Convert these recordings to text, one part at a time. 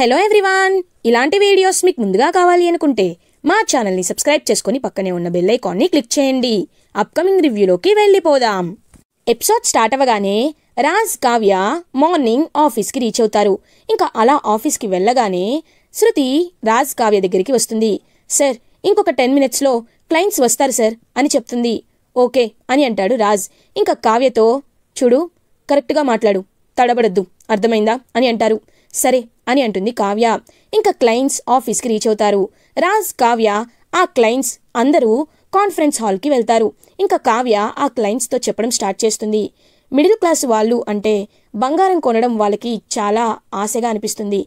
hello everyone ఇలాంటి videos మీకు ముందుగా కావాలి అనుకుంటే మా ఛానల్ని సబ్స్క్రైబ్ చేసుకుని పక్కనే ఉన్న బెల్ ఐకాన్ని క్లిక్ చేయండి అప్కమింగ్ రివ్యూలోకి వెళ్ళిపోదాం ఎపిసోడ్ స్టార్ట్ అవ్వగానే రాజ్ కావ్య మార్నింగ్ ఆఫీస్కి రీచ్ అవుతారు ఇంకా అలా ఆఫీస్కి వెళ్ళగానే శృతి రాజ్ కావ్య దగ్గరికి వస్తుంది సార్ ఇంకొక టెన్ మినిట్స్లో క్లయింట్స్ వస్తారు సార్ అని చెప్తుంది ఓకే అని అంటాడు రాజ్ ఇంకా కావ్యతో చూడు కరెక్ట్గా మాట్లాడు తడబడద్దు అర్థమైందా అని అంటారు సరే అని అంటుంది కావ్య ఇంకా క్లయింట్స్ ఆఫీస్కి రీచ్ అవుతారు రాజ్ కావ్య ఆ క్లయింట్స్ అందరూ కాన్ఫరెన్స్ హాల్కి వెళ్తారు ఇంకా కావ్య ఆ క్లయింట్స్తో చెప్పడం స్టార్ట్ చేస్తుంది మిడిల్ క్లాస్ వాళ్ళు అంటే బంగారం కొనడం వాళ్ళకి చాలా ఆశగా అనిపిస్తుంది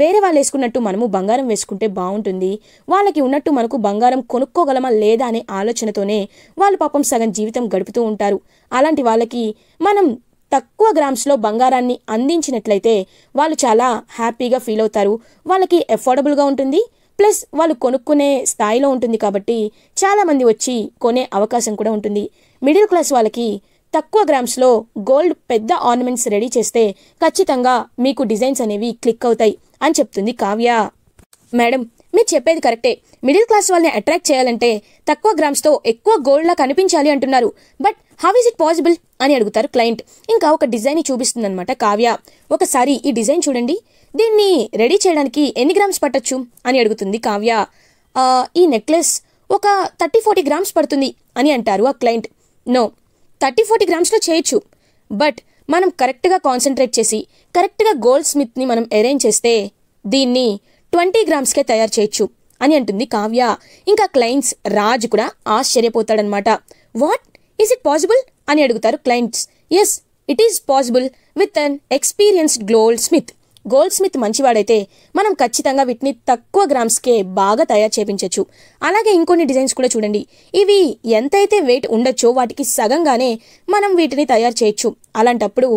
వేరే వాళ్ళు వేసుకున్నట్టు మనము బంగారం వేసుకుంటే బాగుంటుంది వాళ్ళకి ఉన్నట్టు మనకు బంగారం కొనుక్కోగలమా లేదా అనే ఆలోచనతోనే వాళ్ళు పాపం సగం జీవితం గడుపుతూ ఉంటారు అలాంటి వాళ్ళకి మనం తక్కువ గ్రామ్స్లో బంగారాన్ని అందించినట్లయితే వాళ్ళు చాలా హ్యాపీగా ఫీల్ అవుతారు వాళ్ళకి అఫోర్డబుల్గా ఉంటుంది ప్లస్ వాళ్ళు కొనుక్కునే స్థాయిలో ఉంటుంది కాబట్టి చాలామంది వచ్చి కొనే అవకాశం కూడా ఉంటుంది మిడిల్ క్లాస్ వాళ్ళకి తక్కువ గ్రామ్స్లో గోల్డ్ పెద్ద ఆర్నమెంట్స్ రెడీ చేస్తే ఖచ్చితంగా మీకు డిజైన్స్ అనేవి క్లిక్ అవుతాయి అని చెప్తుంది కావ్య మేడం మీరు చెప్పేది కరెక్టే మిడిల్ క్లాస్ వాళ్ళని అట్రాక్ట్ చేయాలంటే తక్కువ గ్రామ్స్తో ఎక్కువ గోల్డ్లా కనిపించాలి అంటున్నారు but how is it possible అని అడుగుతారు క్లయింట్ ఇంకా ఒక డిజైన్ అనమాట కావ్య ఒకసారి ఈ డిజైన్ చూడండి దీన్ని రెడీ చేయడానికి ఎన్ని గ్రామ్స్ పట్టచ్చు అని అడుగుతుంది కావ్య ఈ నెక్లెస్ ఒక థర్టీ ఫార్టీ గ్రామ్స్ పడుతుంది అని అంటారు ఆ క్లయింట్ నో థర్టీ ఫార్టీ గ్రామ్స్లో చేయొచ్చు బట్ మనం కరెక్ట్గా కాన్సన్ట్రేట్ చేసి కరెక్ట్గా గోల్డ్ స్మిత్ని మనం అరేంజ్ చేస్తే దీన్ని ట్వంటీ గ్రామ్స్కే తయారు చేయొచ్చు అని అంటుంది కావ్య ఇంకా క్లయింట్స్ రాజ్ కూడా ఆశ్చర్యపోతాడనమాట వాట్ ఇస్ ఇట్ పాసిబుల్ అని అడుగుతారు clients yes it is possible with an experienced goldsmith goldsmith మంచివాడైతే మనం ఖచ్చితంగా వీటిని తక్కువ గ్రామ్స్కే బాగా తయారు చేపించవచ్చు అలాగే ఇంకొన్ని డిజైన్స్ కూడా చూడండి ఇవి ఎంతైతే వెయిట్ ఉండొచ్చో వాటికి సగంగానే మనం వీటిని తయారు చేయొచ్చు అలాంటప్పుడు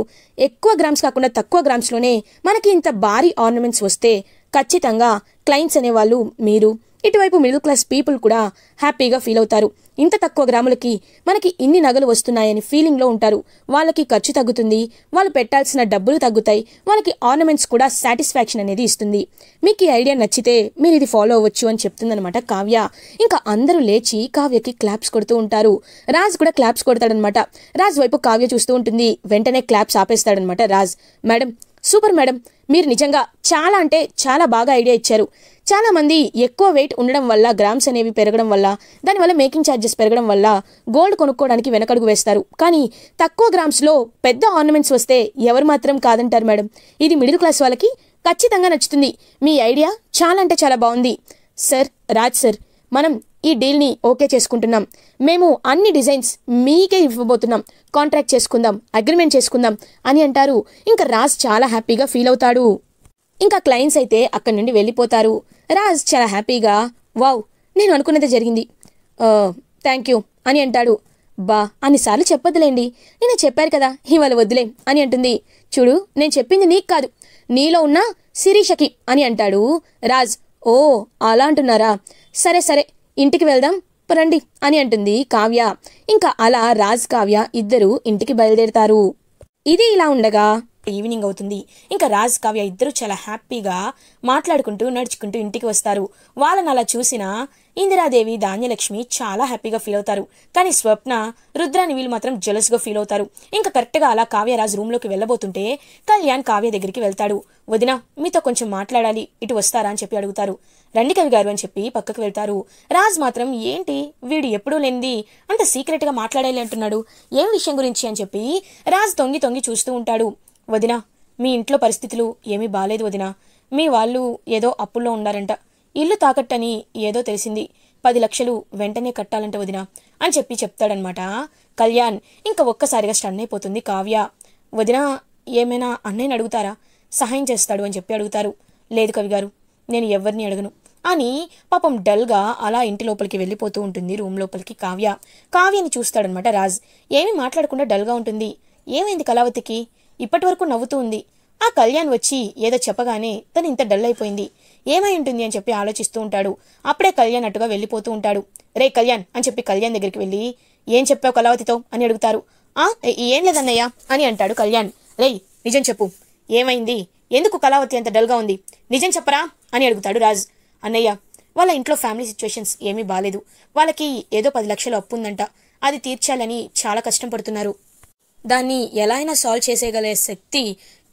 ఎక్కువ గ్రామ్స్ కాకుండా తక్కువ గ్రామ్స్లోనే మనకి ఇంత భారీ ఆర్నమెంట్స్ వస్తే ఖచ్చితంగా క్లయింట్స్ అనేవాళ్ళు మీరు ఇటువైపు మిడిల్ క్లాస్ పీపుల్ కూడా హ్యాపీగా ఫీల్ అవుతారు ఇంత తక్కువ గ్రాములకి మనకి ఇన్ని నగలు వస్తున్నాయని ఫీలింగ్లో ఉంటారు వాళ్ళకి ఖర్చు తగ్గుతుంది వాళ్ళు పెట్టాల్సిన డబ్బులు తగ్గుతాయి వాళ్ళకి ఆర్నమెంట్స్ కూడా సాటిస్ఫాక్షన్ అనేది ఇస్తుంది మీకు ఈ ఐడియా నచ్చితే మీరు ఇది ఫాలో అవ్వచ్చు అని చెప్తుందనమాట కావ్య ఇంకా అందరూ లేచి కావ్యకి క్లాప్స్ కొడుతూ ఉంటారు రాజ్ కూడా క్లాప్స్ కొడతాడనమాట రాజ్ వైపు కావ్య చూస్తూ ఉంటుంది వెంటనే క్లాప్స్ ఆపేస్తాడనమాట రాజ్ మేడం సూపర్ మేడం మీరు నిజంగా చాలా అంటే చాలా బాగా ఐడియా ఇచ్చారు చాలామంది ఎక్కువ వెయిట్ ఉండడం వల్ల గ్రామ్స్ అనేవి పెరగడం వల్ల దానివల్ల మేకింగ్ ఛార్జెస్ పెరగడం వల్ల గోల్డ్ కొనుక్కోవడానికి వెనకడుగు వేస్తారు కానీ తక్కువ గ్రామ్స్లో పెద్ద ఆర్నమెంట్స్ వస్తే ఎవరు మాత్రం కాదంటారు మేడం ఇది మిడిల్ క్లాస్ వాళ్ళకి ఖచ్చితంగా నచ్చుతుంది మీ ఐడియా చాలా అంటే చాలా బాగుంది సార్ రాజ్ సార్ మనం ఈ డీల్ని ఓకే చేసుకుంటున్నాం మేము అన్ని డిజైన్స్ మీకే ఇవ్వబోతున్నాం కాంట్రాక్ట్ చేసుకుందాం అగ్రిమెంట్ చేసుకుందాం అని అంటారు ఇంకా రాజ్ చాలా హ్యాపీగా ఫీల్ అవుతాడు ఇంకా క్లయింట్స్ అయితే అక్కడి నుండి వెళ్ళిపోతారు రాజ్ చాలా హ్యాపీగా వావ్ నేను అనుకున్నది జరిగింది థ్యాంక్ యూ అని అంటాడు బా అన్నిసార్లు చెప్పొద్దులేండి నేను చెప్పారు కదా ఇవాళ వద్దులే అని అంటుంది చూడు నేను చెప్పింది నీకు కాదు నీలో ఉన్న శిరీషకి అని అంటాడు రాజ్ ఓ అలా అంటున్నారా సరే సరే ఇంటికి వెళ్దాం రండి అని అంటుంది కావ్య ఇంకా అలా రాజ్ కావ్య ఇద్దరు ఇంటికి బయలుదేరుతారు ఇది ఇలా ఉండగా ఈవినింగ్ అవుతుంది ఇంకా రాజ్ కావ్య ఇద్దరు చాలా హ్యాపీగా మాట్లాడుకుంటూ నడుచుకుంటూ ఇంటికి వస్తారు వాళ్ళని అలా చూసిన ఇందిరాదేవి ధాన్యలక్ష్మి చాలా హ్యాపీగా ఫీల్ అవుతారు కానీ స్వప్న రుద్రాని వీళ్ళు మాత్రం జలస్గా ఫీల్ అవుతారు ఇంకా కరెక్ట్గా అలా కావ్యరాజ్ రూమ్లోకి వెళ్ళబోతుంటే కళ్యాణ్ కావ్య దగ్గరికి వెళ్తాడు వదిన మీతో కొంచెం మాట్లాడాలి ఇటు వస్తారా అని చెప్పి అడుగుతారు రండి కవి గారు అని చెప్పి పక్కకు వెళ్తారు రాజ్ మాత్రం ఏంటి వీడు ఎప్పుడూ లేనిది అంత సీక్రెట్గా మాట్లాడాలి అంటున్నాడు ఏం విషయం గురించి అని చెప్పి రాజ్ తొంగి తొంగి చూస్తూ ఉంటాడు వదినా మీ ఇంట్లో పరిస్థితులు ఏమీ బాలేదు వదినా మీ వాళ్ళు ఏదో అప్పుల్లో ఉన్నారంట ఇల్లు తాకట్టని ఏదో తెలిసింది పది లక్షలు వెంటనే కట్టాలంట వదినా అని చెప్పి చెప్తాడనమాట కళ్యాణ్ ఇంకా ఒక్కసారిగా స్టన్ అయిపోతుంది కావ్య వదినా ఏమైనా అన్నయ్యని అడుగుతారా సహాయం చేస్తాడు అని చెప్పి అడుగుతారు లేదు కవి గారు నేను ఎవరిని అడగను అని పాపం డల్గా అలా ఇంటి లోపలికి వెళ్ళిపోతూ ఉంటుంది రూమ్ లోపలికి కావ్య కావ్యని చూస్తాడనమాట రాజ్ ఏమీ మాట్లాడకుండా డల్గా ఉంటుంది ఏమైంది కళావతికి ఇప్పటివరకు నవ్వుతూ ఉంది ఆ కళ్యాణ్ వచ్చి ఏదో చెప్పగానే తను ఇంత డల్ అయిపోయింది ఏమై ఉంటుంది అని చెప్పి ఆలోచిస్తూ ఉంటాడు అప్పుడే కళ్యాణ్ అట్టుగా వెళ్ళిపోతూ ఉంటాడు రే కళ్యాణ్ అని చెప్పి కళ్యాణ్ దగ్గరికి వెళ్ళి ఏం చెప్పావు కళావతితో అని అడుగుతారు ఆ ఏం లేదన్నయ్య అని అంటాడు కళ్యాణ్ రేయ్ నిజం చెప్పు ఏమైంది ఎందుకు కళావతి అంత డల్గా ఉంది నిజం చెప్పరా అని అడుగుతాడు రాజ్ అన్నయ్య వాళ్ళ ఇంట్లో ఫ్యామిలీ సిచ్యువేషన్స్ ఏమీ బాగాలేదు వాళ్ళకి ఏదో పది లక్షలు అప్పు ఉందంట అది తీర్చాలని చాలా కష్టం పడుతున్నారు దాన్ని ఎలా అయినా సాల్వ్ చేసేయగలే శక్తి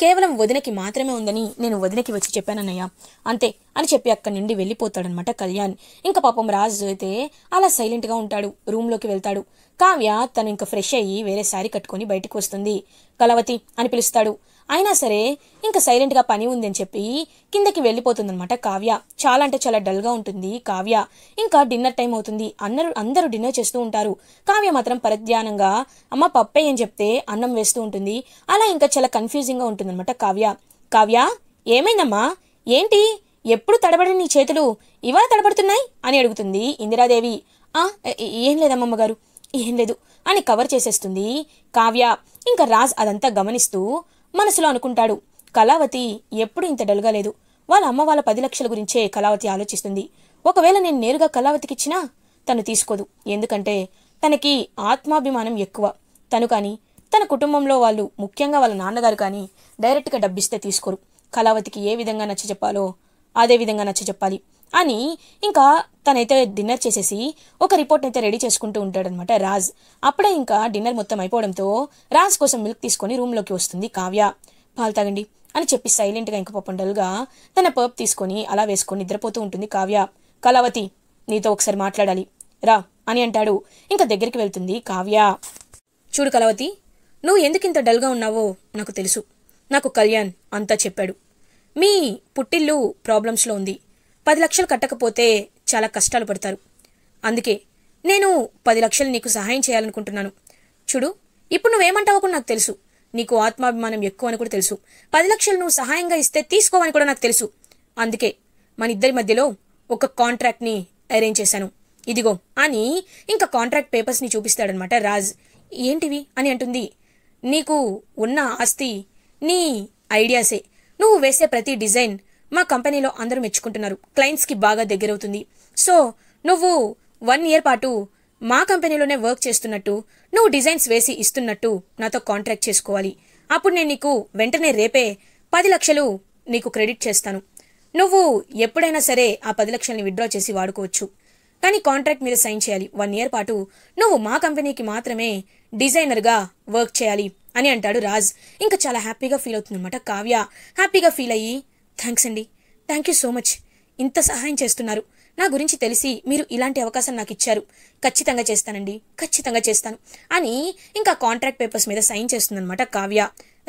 కేవలం వదినకి మాత్రమే ఉందని నేను వదినకి వచ్చి చెప్పానన్నయ్య అంతే అని చెప్పి అక్కడి నుండి వెళ్ళిపోతాడనమాట కళ్యాణ్ ఇంకా పాపం రాజు అయితే అలా సైలెంట్గా ఉంటాడు రూమ్లోకి వెళ్తాడు కావ్య తను ఇంకా ఫ్రెష్ అయ్యి వేరే శారీ కట్టుకొని బయటకు వస్తుంది కలవతి అని పిలుస్తాడు అయినా సరే ఇంకా సైలెంట్గా పని ఉందని చెప్పి కిందకి వెళ్ళిపోతుందనమాట కావ్య చాలా అంటే చాలా డల్గా ఉంటుంది కావ్య ఇంకా డిన్నర్ టైం అవుతుంది అందరూ అందరూ డిన్నర్ చేస్తూ ఉంటారు కావ్య మాత్రం పరధ్యానంగా అమ్మ పప్పే అని చెప్తే అన్నం వేస్తూ ఉంటుంది అలా ఇంకా చాలా కన్ఫ్యూజింగ్గా ఉంటుందన్నమాట కావ్య కావ్య ఏమైందమ్మా ఏంటి ఎప్పుడు తడబడి నీ చేతులు ఇవాళ తడబడుతున్నాయి అని అడుగుతుంది ఇందిరాదేవి ఆ ఏం లేదమ్మమ్మ గారు ఏం లేదు అని కవర్ చేసేస్తుంది కావ్య ఇంకా రాజ్ అదంతా గమనిస్తూ మనసులో అనుకుంటాడు కళావతి ఎప్పుడు ఇంత డల్గా లేదు వాళ్ళ అమ్మ వాళ్ళ పది లక్షల గురించే కళావతి ఆలోచిస్తుంది ఒకవేళ నేను నేరుగా కళావతికిచ్చినా తను తీసుకోదు ఎందుకంటే తనకి ఆత్మాభిమానం ఎక్కువ తను కానీ తన కుటుంబంలో వాళ్ళు ముఖ్యంగా వాళ్ళ నాన్నగారు కానీ డైరెక్ట్గా డబ్బిస్తే తీసుకోరు కళావతికి ఏ విధంగా నచ్చ చెప్పాలో అదే విధంగా నచ్చ చెప్పాలి అని ఇంకా తనైతే డిన్నర్ చేసేసి ఒక రిపోర్ట్ అయితే రెడీ చేసుకుంటూ ఉంటాడనమాట రాజ్ అప్పుడే ఇంకా డిన్నర్ మొత్తం అయిపోవడంతో రాజ్ కోసం మిల్క్ తీసుకొని రూమ్లోకి వస్తుంది కావ్య పాలు తాగండి అని చెప్పి సైలెంట్గా ఇంక పొప్పండలుగా తన పర్ప్ తీసుకొని అలా వేసుకొని నిద్రపోతూ ఉంటుంది కావ్య కళావతి నీతో ఒకసారి మాట్లాడాలి రా అని అంటాడు ఇంకా దగ్గరికి వెళ్తుంది కావ్య చూడు కళావతి నువ్వు ఎందుకు ఇంత డల్గా ఉన్నావో నాకు తెలుసు నాకు కళ్యాణ్ అంతా చెప్పాడు మీ పుట్టిల్లు ప్రాబ్లమ్స్లో ఉంది పది లక్షలు కట్టకపోతే చాలా కష్టాలు పడతారు అందుకే నేను పది లక్షలు నీకు సహాయం చేయాలనుకుంటున్నాను చూడు ఇప్పుడు నువ్వేమంటావు కూడా నాకు తెలుసు నీకు ఆత్మాభిమానం ఎక్కువ అని కూడా తెలుసు పది లక్షలు నువ్వు సహాయంగా ఇస్తే తీసుకోవని కూడా నాకు తెలుసు అందుకే మన ఇద్దరి మధ్యలో ఒక కాంట్రాక్ట్ని అరేంజ్ చేశాను ఇదిగో అని ఇంకా కాంట్రాక్ట్ పేపర్స్ని చూపిస్తాడనమాట రాజ్ ఏంటివి అని అంటుంది నీకు ఉన్న ఆస్తి నీ ఐడియాసే నువ్వు వేసే ప్రతి డిజైన్ మా కంపెనీలో అందరూ మెచ్చుకుంటున్నారు క్లయింట్స్కి బాగా దగ్గరవుతుంది సో నువ్వు వన్ ఇయర్ పాటు మా కంపెనీలోనే వర్క్ చేస్తున్నట్టు నువ్వు డిజైన్స్ వేసి ఇస్తున్నట్టు నాతో కాంట్రాక్ట్ చేసుకోవాలి అప్పుడు నేను నీకు వెంటనే రేపే పది లక్షలు నీకు క్రెడిట్ చేస్తాను నువ్వు ఎప్పుడైనా సరే ఆ పది లక్షల్ని విత్డ్రా చేసి వాడుకోవచ్చు కానీ కాంట్రాక్ట్ మీద సైన్ చేయాలి వన్ ఇయర్ పాటు నువ్వు మా కంపెనీకి మాత్రమే డిజైనర్గా వర్క్ చేయాలి అని అంటాడు రాజ్ ఇంకా చాలా హ్యాపీగా ఫీల్ అవుతుందన్నమాట కావ్య హ్యాపీగా ఫీల్ అయ్యి థ్యాంక్స్ అండి థ్యాంక్ యూ సో మచ్ ఇంత సహాయం చేస్తున్నారు నా గురించి తెలిసి మీరు ఇలాంటి అవకాశం నాకు ఇచ్చారు ఖచ్చితంగా చేస్తానండి ఖచ్చితంగా చేస్తాను అని ఇంకా కాంట్రాక్ట్ పేపర్స్ మీద సైన్ చేస్తుందనమాట కావ్య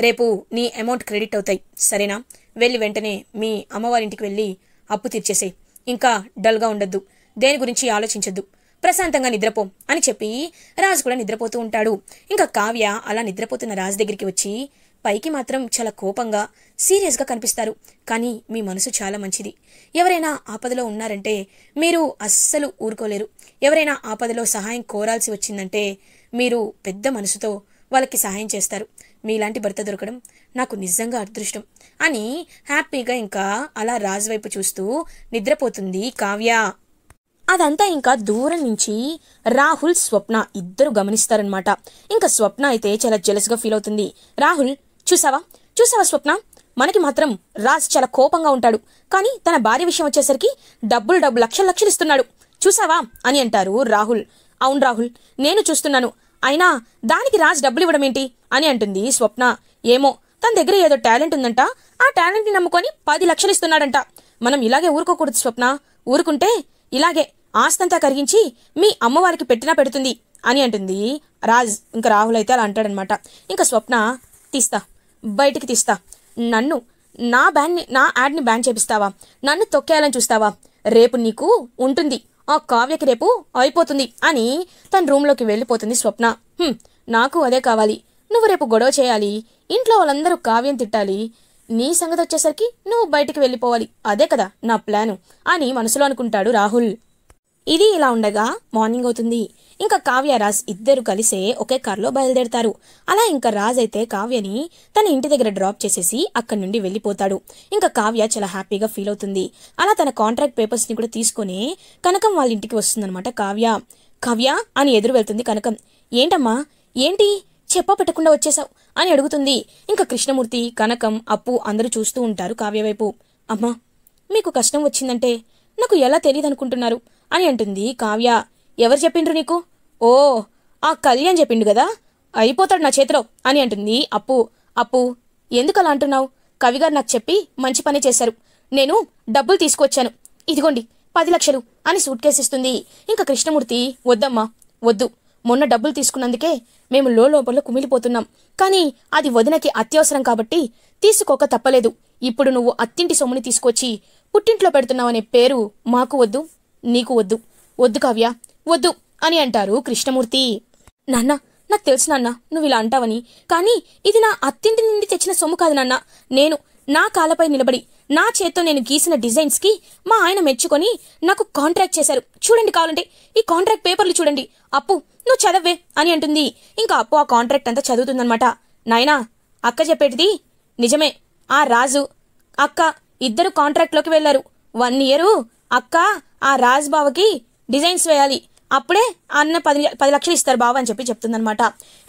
రేపు నీ అమౌంట్ క్రెడిట్ అవుతాయి సరేనా వెళ్ళి వెంటనే మీ అమ్మవారింటికి వెళ్ళి అప్పు తీర్చేసే ఇంకా డల్గా ఉండొద్దు దేని గురించి ఆలోచించద్దు ప్రశాంతంగా నిద్రపో అని చెప్పి రాజు కూడా నిద్రపోతూ ఉంటాడు ఇంకా కావ్య అలా నిద్రపోతున్న రాజు దగ్గరికి వచ్చి పైకి మాత్రం చాలా కోపంగా సీరియస్గా కనిపిస్తారు కానీ మీ మనసు చాలా మంచిది ఎవరైనా ఆపదలో ఉన్నారంటే మీరు అస్సలు ఊరుకోలేరు ఎవరైనా ఆపదలో సహాయం కోరాల్సి వచ్చిందంటే మీరు పెద్ద మనసుతో వాళ్ళకి సహాయం చేస్తారు మీలాంటి భర్త దొరకడం నాకు నిజంగా అదృష్టం అని హ్యాపీగా ఇంకా అలా రాజు వైపు చూస్తూ నిద్రపోతుంది కావ్య అదంతా ఇంకా దూరం నుంచి రాహుల్ స్వప్న ఇద్దరు గమనిస్తారనమాట ఇంకా స్వప్న అయితే చాలా జెలస్గా ఫీల్ అవుతుంది రాహుల్ చూసావా చూసావా స్వప్న మనకి మాత్రం రాజ్ చాలా కోపంగా ఉంటాడు కానీ తన భార్య విషయం వచ్చేసరికి డబ్బులు డబ్బు లక్షలు లక్షలు ఇస్తున్నాడు చూసావా అని అంటారు రాహుల్ అవును రాహుల్ నేను చూస్తున్నాను అయినా దానికి రాజ్ డబ్బులు ఇవ్వడం ఏంటి అని అంటుంది స్వప్న ఏమో తన దగ్గర ఏదో టాలెంట్ ఉందంట ఆ టాలెంట్ని నమ్ముకొని పది లక్షలు ఇస్తున్నాడంట మనం ఇలాగే ఊరుకోకూడదు స్వప్న ఊరుకుంటే ఇలాగే ఆస్తంతా కరిగించి మీ అమ్మవారికి పెట్టినా పెడుతుంది అని అంటుంది రాజ్ ఇంకా రాహుల్ అయితే అలా అంటాడనమాట ఇంకా స్వప్న తీస్తా బయటికి తీస్తా నన్ను నా బ్యాన్ని నా యాడ్ని బ్యాన్ చేపిస్తావా నన్ను తొక్కేయాలని చూస్తావా రేపు నీకు ఉంటుంది ఆ కావ్యకి రేపు అయిపోతుంది అని తన రూమ్లోకి వెళ్ళిపోతుంది స్వప్న నాకు అదే కావాలి నువ్వు రేపు గొడవ చేయాలి ఇంట్లో వాళ్ళందరూ కావ్యం తిట్టాలి నీ సంగతి వచ్చేసరికి నువ్వు బయటికి వెళ్ళిపోవాలి అదే కదా నా ప్లాను అని మనసులో అనుకుంటాడు రాహుల్ ఇది ఇలా ఉండగా మార్నింగ్ అవుతుంది ఇంకా కావ్య రాజ్ ఇద్దరు కలిసే ఒకే కార్లో బయలుదేరతారు అలా ఇంకా రాజ్ అయితే కావ్యని తన ఇంటి దగ్గర డ్రాప్ చేసేసి అక్కడి నుండి వెళ్ళిపోతాడు ఇంకా కావ్య చాలా హ్యాపీగా ఫీల్ అవుతుంది అలా తన కాంట్రాక్ట్ పేపర్స్ని కూడా తీసుకుని కనకం వాళ్ళ ఇంటికి వస్తుందన్నమాట కావ్య కావ్య అని ఎదురు వెళ్తుంది కనకం ఏంటమ్మా ఏంటి చెప్ప పెట్టకుండా వచ్చేసావు అని అడుగుతుంది ఇంకా కృష్ణమూర్తి కనకం అప్పు అందరూ చూస్తూ ఉంటారు కావ్య వైపు అమ్మా మీకు కష్టం వచ్చిందంటే నాకు ఎలా తెలియదు అనుకుంటున్నారు అని అంటుంది కావ్య ఎవరు చెప్పిండ్రు నీకు ఓ ఆ కళ్యాణ్ చెప్పిండు కదా అయిపోతాడు నా చేతిలో అని అంటుంది అప్పు అప్పు ఎందుకు అలా అంటున్నావు కవిగారు నాకు చెప్పి మంచి పని చేశారు నేను డబ్బులు తీసుకొచ్చాను ఇదిగోండి పది లక్షలు అని సూట్ కేసిస్తుంది ఇంకా కృష్ణమూర్తి వద్దమ్మా వద్దు మొన్న డబ్బులు తీసుకున్నందుకే మేము లోపల కుమిలిపోతున్నాం కానీ అది వదినకి అత్యవసరం కాబట్టి తీసుకోక తప్పలేదు ఇప్పుడు నువ్వు అత్తింటి సొమ్ముని తీసుకొచ్చి పుట్టింట్లో పెడుతున్నావనే పేరు మాకు వద్దు నీకు వద్దు వద్దు కావ్య వద్దు అని అంటారు కృష్ణమూర్తి నాన్న నాకు తెలుసు నాన్న నువ్వు ఇలా అంటావని కానీ ఇది నా అత్తింటి నుండి తెచ్చిన సొమ్ము కాదు నాన్న నేను నా కాలపై నిలబడి నా చేత్తో నేను గీసిన డిజైన్స్కి మా ఆయన మెచ్చుకొని నాకు కాంట్రాక్ట్ చేశారు చూడండి కావాలంటే ఈ కాంట్రాక్ట్ పేపర్లు చూడండి అప్పు నువ్వు చదవే అని అంటుంది ఇంకా అప్పు ఆ కాంట్రాక్ట్ అంతా చదువుతుందనమాట నాయనా అక్క చెప్పేటిది నిజమే ఆ రాజు అక్క ఇద్దరు కాంట్రాక్ట్లోకి వెళ్లారు వన్ ఇయరు అక్క ఆ రాజ్ బావకి డిజైన్స్ వేయాలి అప్పుడే అన్న పది పది లక్షలు ఇస్తారు బావ అని చెప్పి చెప్తుందనమాట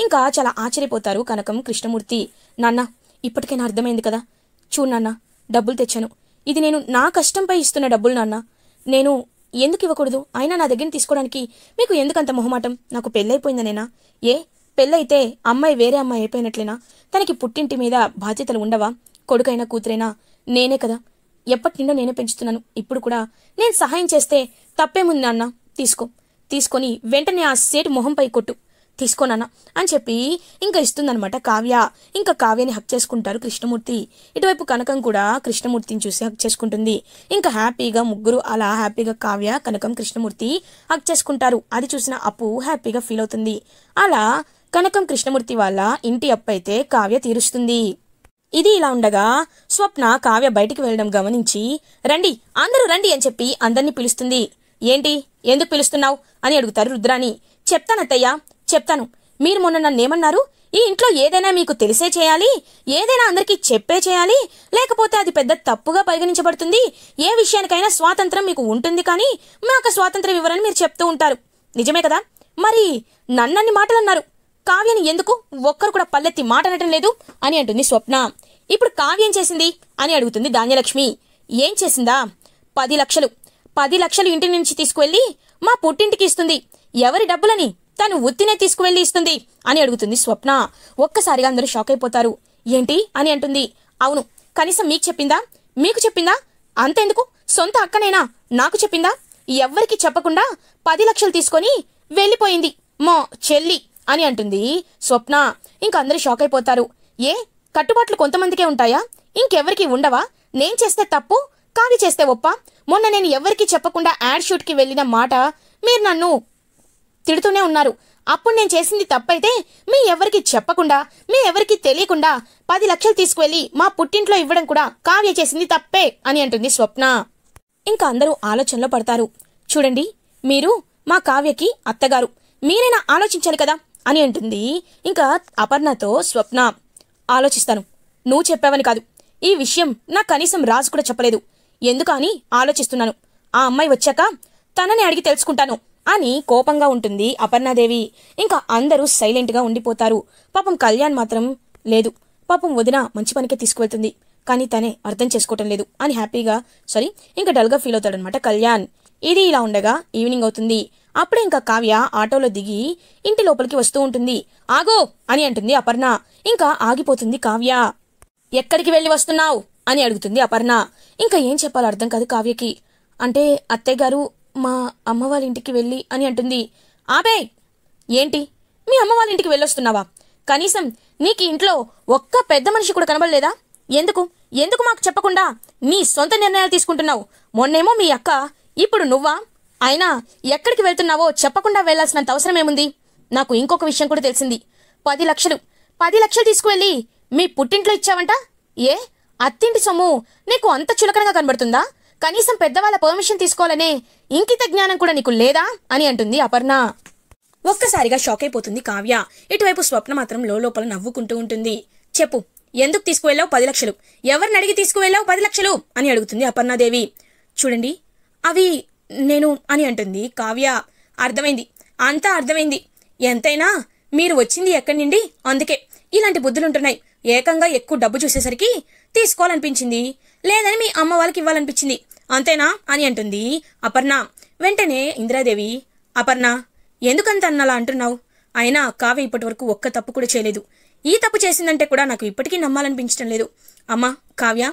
ఇంకా చాలా ఆశ్చర్యపోతారు కనకం కృష్ణమూర్తి నాన్న ఇప్పటికైనా అర్థమైంది కదా చూ నాన్న డబ్బులు తెచ్చాను ఇది నేను నా కష్టంపై ఇస్తున్న డబ్బులు నాన్న నేను ఎందుకు ఇవ్వకూడదు అయినా నా దగ్గర తీసుకోవడానికి మీకు ఎందుకంత మొహమాటం నాకు పెళ్ళైపోయిందనేనా ఏ పెళ్ళైతే అమ్మాయి వేరే అమ్మాయి అయిపోయినట్లేనా తనకి పుట్టింటి మీద బాధ్యతలు ఉండవా కొడుకైనా కూతురైనా నేనే కదా ఎప్పటి నుండో నేనే పెంచుతున్నాను ఇప్పుడు కూడా నేను సహాయం చేస్తే తప్పేముంది నాన్న తీసుకో తీసుకొని వెంటనే ఆ సేటు మొహంపై కొట్టు తీసుకోనన్నా అని చెప్పి ఇంకా ఇస్తుందనమాట కావ్య ఇంకా కావ్యని హక్ చేసుకుంటారు కృష్ణమూర్తి ఇటువైపు కనకం కూడా కృష్ణమూర్తిని చూసి హక్ చేసుకుంటుంది ఇంకా హ్యాపీగా ముగ్గురు అలా హ్యాపీగా కావ్య కనకం కృష్ణమూర్తి హక్ చేసుకుంటారు అది చూసిన అప్పు హ్యాపీగా ఫీల్ అవుతుంది అలా కనకం కృష్ణమూర్తి వాళ్ళ ఇంటి అప్పు అయితే కావ్య తీరుస్తుంది ఇది ఇలా ఉండగా స్వప్న కావ్య బయటికి వెళ్ళడం గమనించి రండి అందరూ రండి అని చెప్పి అందరినీ పిలుస్తుంది ఏంటి ఎందుకు పిలుస్తున్నావు అని అడుగుతారు రుద్రాని చెప్తానత్తయ్యా చెప్తాను మీరు మొన్న నన్ను ఏమన్నారు ఈ ఇంట్లో ఏదైనా మీకు తెలిసే చేయాలి ఏదైనా అందరికీ చెప్పే చేయాలి లేకపోతే అది పెద్ద తప్పుగా పరిగణించబడుతుంది ఏ విషయానికైనా స్వాతంత్రం మీకు ఉంటుంది కానీ మాకు స్వాతంత్ర వివరణ మీరు చెప్తూ ఉంటారు నిజమే కదా మరి నన్నన్ని మాటలు అన్నారు కావ్యని ఎందుకు ఒక్కరు కూడా పల్లెత్తి మాట అనటం లేదు అని అంటుంది స్వప్న ఇప్పుడు కావ్యం చేసింది అని అడుగుతుంది ధాన్యలక్ష్మి ఏం చేసిందా పది లక్షలు పది లక్షలు ఇంటి నుంచి తీసుకువెళ్ళి మా పుట్టింటికి ఇస్తుంది ఎవరి డబ్బులని తను ఉత్తినే తీసుకువెళ్ళి ఇస్తుంది అని అడుగుతుంది స్వప్న ఒక్కసారిగా అందరూ షాక్ అయిపోతారు ఏంటి అని అంటుంది అవును కనీసం మీకు చెప్పిందా మీకు చెప్పిందా అంతెందుకు సొంత అక్కనేనా నాకు చెప్పిందా ఎవ్వరికి చెప్పకుండా పది లక్షలు తీసుకొని వెళ్ళిపోయింది మా చెల్లి అని అంటుంది స్వప్న ఇంకందరూ షాక్ అయిపోతారు ఏ కట్టుబాట్లు కొంతమందికే ఉంటాయా ఇంకెవరికి ఉండవా నేను చేస్తే తప్పు కావ్య చేస్తే ఒప్ప మొన్న నేను ఎవరికి చెప్పకుండా యాడ్ షూట్కి వెళ్ళిన మాట మీరు నన్ను తిడుతూనే ఉన్నారు అప్పుడు నేను చేసింది తప్పైతే మీ ఎవరికి చెప్పకుండా మీ ఎవరికి తెలియకుండా పది లక్షలు తీసుకువెళ్ళి మా పుట్టింట్లో ఇవ్వడం కూడా కావ్య చేసింది తప్పే అని అంటుంది స్వప్న ఇంకా అందరూ ఆలోచనలో పడతారు చూడండి మీరు మా కావ్యకి అత్తగారు మీరైనా ఆలోచించాలి కదా అని అంటుంది ఇంకా అపర్ణతో స్వప్న ఆలోచిస్తాను నువ్వు చెప్పావని కాదు ఈ విషయం నా కనీసం రాజు కూడా చెప్పలేదు ఎందుకని ఆలోచిస్తున్నాను ఆ అమ్మాయి వచ్చాక తనని అడిగి తెలుసుకుంటాను అని కోపంగా ఉంటుంది అపర్ణాదేవి ఇంకా అందరూ సైలెంట్గా ఉండిపోతారు పాపం కళ్యాణ్ మాత్రం లేదు పాపం వదిన మంచి పనికే తీసుకువెళ్తుంది కానీ తనే అర్థం చేసుకోవటం లేదు అని హ్యాపీగా సారీ ఇంకా డల్గా ఫీల్ అవుతాడనమాట కళ్యాణ్ ఇది ఇలా ఉండగా ఈవినింగ్ అవుతుంది అప్పుడే ఇంకా కావ్య ఆటోలో దిగి ఇంటి లోపలికి వస్తూ ఉంటుంది ఆగో అని అంటుంది అపర్ణ ఇంకా ఆగిపోతుంది కావ్య ఎక్కడికి వెళ్ళి వస్తున్నావు అని అడుగుతుంది అపర్ణ ఇంకా ఏం చెప్పాలో అర్థం కాదు కావ్యకి అంటే అత్తయ్య గారు మా అమ్మ వాళ్ళ ఇంటికి వెళ్ళి అని అంటుంది ఆపే ఏంటి మీ అమ్మ వాళ్ళ ఇంటికి వెళ్ళొస్తున్నావా కనీసం నీకు ఇంట్లో ఒక్క పెద్ద మనిషి కూడా కనబడలేదా ఎందుకు ఎందుకు మాకు చెప్పకుండా నీ సొంత నిర్ణయాలు తీసుకుంటున్నావు మొన్నేమో మీ అక్క ఇప్పుడు నువ్వా అయినా ఎక్కడికి వెళ్తున్నావో చెప్పకుండా వెళ్లాల్సినంత అవసరమేముంది నాకు ఇంకొక విషయం కూడా తెలిసింది పది లక్షలు పది లక్షలు తీసుకువెళ్ళి మీ పుట్టింట్లో ఇచ్చావంట ఏ అత్తింటి సొమ్ము నీకు అంత చులకనగా కనబడుతుందా కనీసం పెద్దవాళ్ళ పర్మిషన్ తీసుకోవాలనే ఇంకిత జ్ఞానం కూడా నీకు లేదా అని అంటుంది అపర్ణ ఒక్కసారిగా షాక్ అయిపోతుంది కావ్య ఇటువైపు స్వప్న మాత్రం లోపల నవ్వుకుంటూ ఉంటుంది చెప్పు ఎందుకు తీసుకువెళ్ళావు పది లక్షలు ఎవరిని అడిగి తీసుకువెళ్ళావు పది లక్షలు అని అడుగుతుంది అపర్ణాదేవి చూడండి అవి నేను అని అంటుంది కావ్య అర్థమైంది అంతా అర్థమైంది ఎంతైనా మీరు వచ్చింది ఎక్కడి నుండి అందుకే ఇలాంటి బుద్ధులుంటున్నాయి ఏకంగా ఎక్కువ డబ్బు చూసేసరికి తీసుకోవాలనిపించింది లేదని మీ అమ్మ వాళ్ళకి ఇవ్వాలనిపించింది అంతేనా అని అంటుంది అపర్ణ వెంటనే ఇందిరాదేవి అపర్ణ ఎందుకంత అన్నలా అంటున్నావు అయినా కావ్య ఇప్పటి వరకు ఒక్క తప్పు కూడా చేయలేదు ఈ తప్పు చేసిందంటే కూడా నాకు ఇప్పటికీ నమ్మాలనిపించడం లేదు అమ్మ కావ్య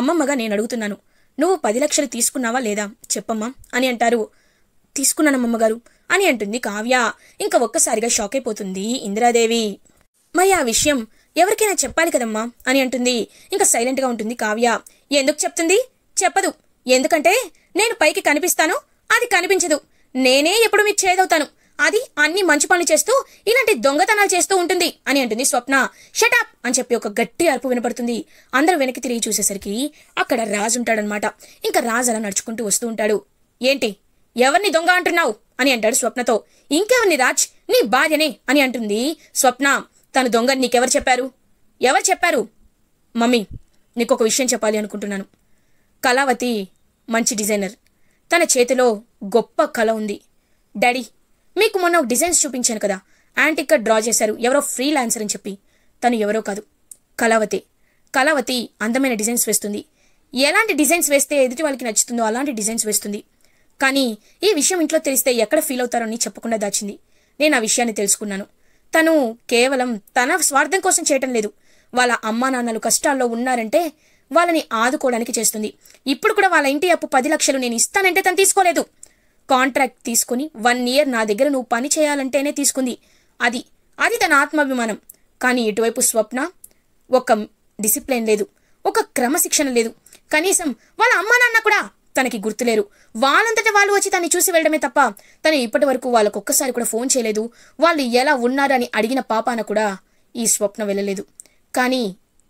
అమ్మమ్మగా నేను అడుగుతున్నాను నువ్వు పది లక్షలు తీసుకున్నావా లేదా చెప్పమ్మా అని అంటారు తీసుకున్నానమ్మగారు అని అంటుంది కావ్య ఇంకా ఒక్కసారిగా షాక్ అయిపోతుంది ఇందిరాదేవి మరి ఆ విషయం ఎవరికైనా చెప్పాలి కదమ్మా అని అంటుంది ఇంకా సైలెంట్గా ఉంటుంది కావ్య ఎందుకు చెప్తుంది చెప్పదు ఎందుకంటే నేను పైకి కనిపిస్తాను అది కనిపించదు నేనే ఎప్పుడు మీ చేదవుతాను అది అన్ని మంచి పనులు చేస్తూ ఇలాంటి దొంగతనాలు చేస్తూ ఉంటుంది అని అంటుంది స్వప్న షటాప్ అని చెప్పి ఒక గట్టి అరుపు వినపడుతుంది అందరూ వెనక్కి తిరిగి చూసేసరికి అక్కడ రాజు ఉంటాడనమాట ఇంకా రాజు అలా నడుచుకుంటూ వస్తూ ఉంటాడు ఏంటి ఎవరిని దొంగ అంటున్నావు అని అంటాడు స్వప్నతో ఇంకెవరిని రాజ్ నీ భార్యనే అని అంటుంది స్వప్న తను దొంగ నీకెవరు చెప్పారు ఎవరు చెప్పారు మమ్మీ నీకు ఒక విషయం చెప్పాలి అనుకుంటున్నాను కళావతి మంచి డిజైనర్ తన చేతిలో గొప్ప కళ ఉంది డాడీ మీకు మొన్న డిజైన్స్ చూపించాను కదా యాంటిక్గా డ్రా చేశారు ఎవరో ఫ్రీ లాన్సర్ అని చెప్పి తను ఎవరో కాదు కళావతి కళావతి అందమైన డిజైన్స్ వేస్తుంది ఎలాంటి డిజైన్స్ వేస్తే ఎదుటి వాళ్ళకి నచ్చుతుందో అలాంటి డిజైన్స్ వేస్తుంది కానీ ఈ విషయం ఇంట్లో తెలిస్తే ఎక్కడ ఫీల్ అవుతారో అని చెప్పకుండా దాచింది నేను ఆ విషయాన్ని తెలుసుకున్నాను తను కేవలం తన స్వార్థం కోసం చేయటం లేదు వాళ్ళ అమ్మా నాన్నలు కష్టాల్లో ఉన్నారంటే వాళ్ళని ఆదుకోవడానికి చేస్తుంది ఇప్పుడు కూడా వాళ్ళ ఇంటి అప్పు పది లక్షలు నేను ఇస్తానంటే తను తీసుకోలేదు కాంట్రాక్ట్ తీసుకుని వన్ ఇయర్ నా దగ్గర నువ్వు పని చేయాలంటేనే తీసుకుంది అది అది తన ఆత్మాభిమానం కానీ ఇటువైపు స్వప్న ఒక డిసిప్లిన్ లేదు ఒక క్రమశిక్షణ లేదు కనీసం వాళ్ళ అమ్మా నాన్న కూడా తనకి గుర్తులేరు వాళ్ళంతట వాళ్ళు వచ్చి తనని చూసి వెళ్ళడమే తప్ప తను ఇప్పటి వరకు వాళ్ళకు ఒక్కసారి కూడా ఫోన్ చేయలేదు వాళ్ళు ఎలా ఉన్నారని అడిగిన పాపాన కూడా ఈ స్వప్న వెళ్ళలేదు కానీ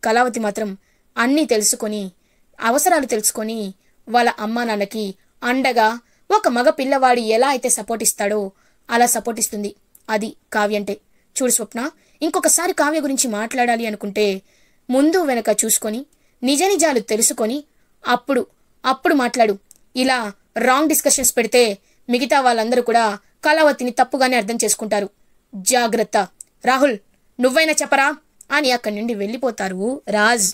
కళావతి మాత్రం అన్నీ తెలుసుకొని అవసరాలు తెలుసుకొని వాళ్ళ అమ్మా నాన్నకి అండగా ఒక మగ పిల్లవాడు ఎలా అయితే సపోర్ట్ ఇస్తాడో అలా సపోర్ట్ ఇస్తుంది అది కావ్యంటే చూడు స్వప్న ఇంకొకసారి కావ్య గురించి మాట్లాడాలి అనుకుంటే ముందు వెనక చూసుకొని నిజ నిజాలు తెలుసుకొని అప్పుడు అప్పుడు మాట్లాడు ఇలా రాంగ్ డిస్కషన్స్ పెడితే మిగతా వాళ్ళందరూ కూడా కళావతిని తప్పుగానే అర్థం చేసుకుంటారు జాగ్రత్త రాహుల్ నువ్వైనా చెప్పరా అని అక్కడి నుండి వెళ్ళిపోతారు రాజ్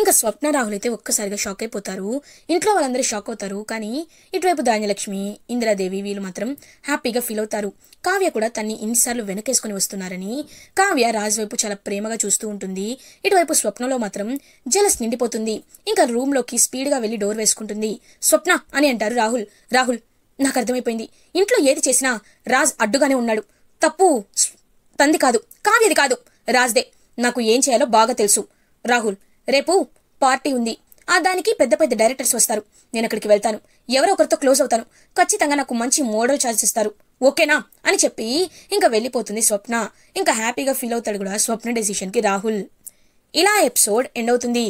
ఇంకా స్వప్న రాహుల్ అయితే ఒక్కసారిగా షాక్ అయిపోతారు ఇంట్లో వాళ్ళందరూ షాక్ అవుతారు కానీ ఇటువైపు ధాన్యలక్ష్మి ఇందిరాదేవి వీళ్ళు మాత్రం హ్యాపీగా ఫీల్ అవుతారు కావ్య కూడా తన్ని ఇన్నిసార్లు వెనకేసుకుని వస్తున్నారని కావ్య రాజు వైపు చాలా ప్రేమగా చూస్తూ ఉంటుంది ఇటువైపు స్వప్నలో మాత్రం జలస్ నిండిపోతుంది ఇంకా రూమ్లోకి స్పీడ్గా వెళ్ళి డోర్ వేసుకుంటుంది స్వప్న అని అంటారు రాహుల్ రాహుల్ నాకు అర్థమైపోయింది ఇంట్లో ఏది చేసినా రాజ్ అడ్డుగానే ఉన్నాడు తప్పు తంది కాదు కావ్యది కాదు రాజ్దే నాకు ఏం చేయాలో బాగా తెలుసు రాహుల్ రేపు పార్టీ ఉంది ఆ దానికి పెద్ద పెద్ద డైరెక్టర్స్ వస్తారు నేను అక్కడికి వెళ్తాను ఎవరో ఒకరితో క్లోజ్ అవుతాను ఖచ్చితంగా నాకు మంచి మోడల్ ఛాన్స్ ఇస్తారు ఓకేనా అని చెప్పి ఇంకా వెళ్ళిపోతుంది స్వప్న ఇంకా హ్యాపీగా ఫీల్ అవుతాడు కూడా స్వప్న డెసిషన్కి రాహుల్ ఇలా ఎపిసోడ్ ఎండ్ అవుతుంది